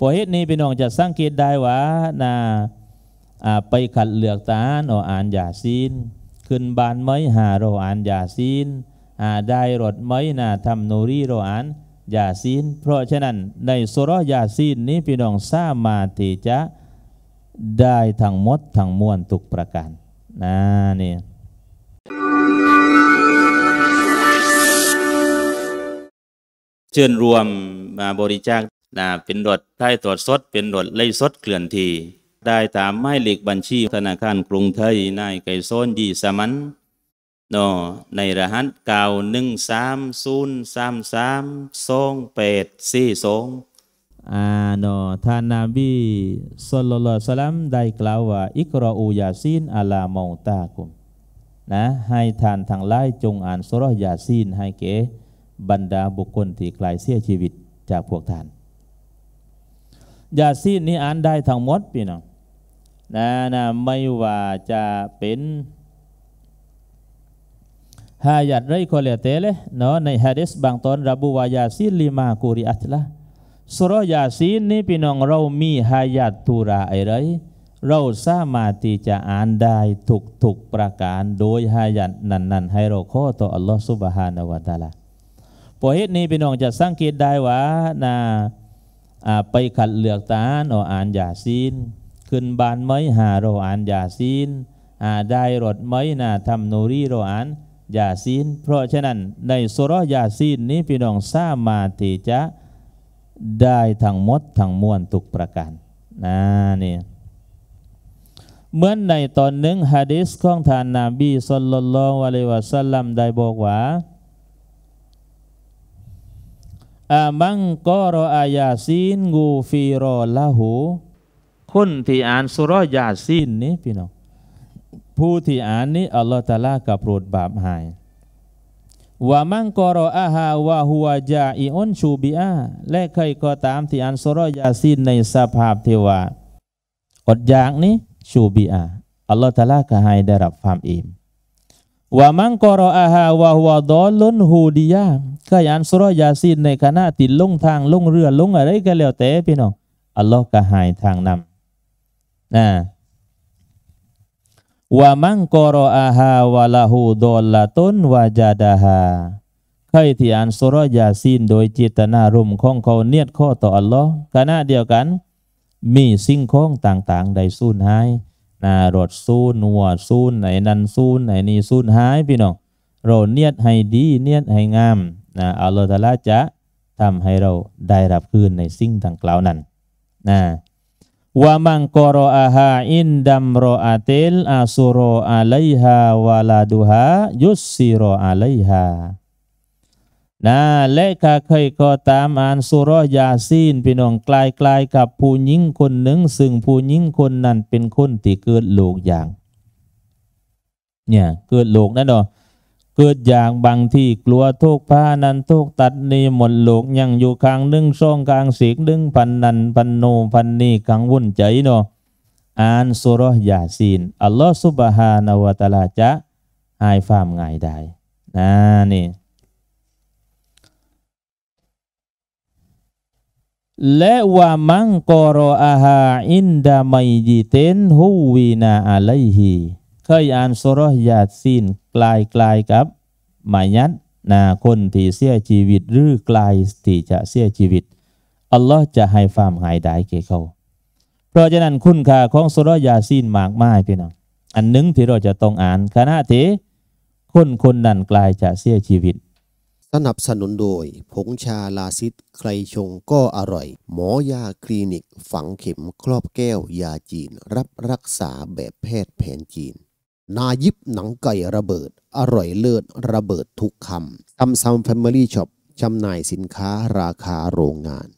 พอเหตุนี้พี่น้องจะสังเกตได้ว่านาไปขัดเหลือกตาหนออ่านยาซีน ขึ้นบานไม้หาเราอ่านยาซีนอาได้รถไม้นาทำโนรีเราอ่านยาซีน เพราะฉะนั้นในโซรยาซีนนี้พี่น้องสามารถที่จะได้ทั้งหมด ทั้งมวลทุกประการนะนี่ เชิญรวมมาบริจาคนะเป็นดดไทยตรวจสด เป็นดดไล่สดเคลื่อนที่ ได้ตามไม้เหลีกบัญชีธนาคารกรุงไทยนายไก่โซนยีสมันนอในรหัสเก่าหนึ่งสามศูนย์สามสามสองแปดสี่สองอ่านอท่านนบีสุลลสลัมได้กล่าวว่า อิกรออูยาซีนอลามองตาคุม นะ ให้ท่านทางไล่จงอ่านสุรยาซีน ให้เก๋บรรดาบุคคลที่กลายเสียชีวิตจากพวกท่านยาซีนนี้อ่านได้ทั้งหมดพี่น้องนะนะไม่ว่าจะเป็นหายัดไรคอเลเตเลยเนาะในฮะดิษบางตอนระบุว่ายาซีนลิมากูริอัตละสุรยาซีนนี่พี่น้องเรามีหายัดทุระไอไรเราสามารถที่จะอ่านได้ถูกถูกประการโดยหายัดนั่นนั่นให้เราข้อต่ออัลลอฮฺสุบฮานะวะตาลาพอเหตุนี้ พี่น้องจะสังเกตได้ว่านะไปขัดเหลือกตาหนออ่านยาซีน ขึ้นบานไม้หาเราอ่านยาซีนอาได้รถไม้นาทำโนรีเราอ่านยาซีน เพราะฉะนั้นในสุรยาซีนนี้พี่น้อง สามาที่จะได้ทั้งหมด ทั้งมวลทุกประการนะนี่เหมือนในตอนหนึ่งฮะดิษของท่านนาบีสุลลัลลอฮุอะลัยวะสัลลัม ได้บอกว่าอามังกอ r ออายาซีนกูฟีรอลาหูคนที่อ่านสุรยาซีนนี้พี่น้องผู้ที่อ่านนี้อัลลอฮฺตะลากับโปรดบาปหายว่ามังกรอาฮาวาหัวจาอิอนชูบิอาและใครก็ตามที่อ่านสุรยาซีนในสภาพที่ว่าอดอยากนี้ชูบิอาอัลลอฮฺตะลากให้ได้รับความอิ่มว่ามังกรออาฮาวหัวาดอลล้นฮูดียาก็ยันสุรยาซีนในขณะติดลงทางลงเรือ ลงอะไรก็แล้วแต่พี่น้องอัลลอฮ์ก็หายทางนำนะว่ามังกรออาฮาวาลาหูดอลลต้นวาจาดาฮาใครที่อ่านสุรยาซีนโดยจิตนารมของเขาเนียดข้อต่ออัลลอฮ์ขณะเดียวกัน มีสิ่งของต่างๆได้สูญหายนะรถสู้นัวสู้ไหนนันสู้ไหนนี่สู้หายพี่น้อง เราเนียดให้ดีเนียดให้งามนะอัลลอฮฺตาลาจะทำให้เราได้รับคืนในสิ่งต่างกล่าวนั้นนะว่ามังกรออาฮาอินดัมรออาเตลอาสุรออาไลฮาวาลาดูฮา ยุสซีรออาไลฮานะและกาเคยก็ตามอ่านสุรยาซีนพี่น้องกลายกลายกับผู้หญิงคนหนึ่งซึ่งผู้หญิงคนนั้นเป็นคนที่เกิดโลกอย่างเนี่ยเกิดโลกนั่นเนาะเกิดอย่างบางที่กลัวโทกผ้านั้นโทกตัดนี่หมดโลกยังอยู่กลางนึ่งช่องกลางเสียงนึงพันนันพันโนพันนี่กังวุ่นใจเนาะอ่านสุรยาซีนอัลลอฮฺสุบฮานาวะตาลาจะหายฟามง่ายได้นะนี่และวามังกรออาฮาอินดาไมยิเตนฮูวีนาอะไลฮีเคยอ่านสุรยาซีนกลายกลายกับหมายัดนาคนที่เสียชีวิต หรือกลายที่จะเสียชีวิตอัลลอฮ์จะให้ความหายได้แก่เขาเพราะฉะนั้นคุณค่าของสุรยาซีนมากมายพี่น้องอันหนึ่งที่เราจะต้องอ่านคณะที่คนคนนั้นกลายจะเสียชีวิตสนับสนุนโดยผงชาลาซิต ใครชงก็อร่อย หมอยาคลินิกฝังเข็มครอบแก้ว ยาจีนรับรักษาแบบแพทย์แผนจีน นายิบหนังไก่ระเบิด อร่อยเลิศระเบิดทุกคำซัมซัมแฟมิลี่ช็อปจำหน่ายสินค้าราคาโรงงาน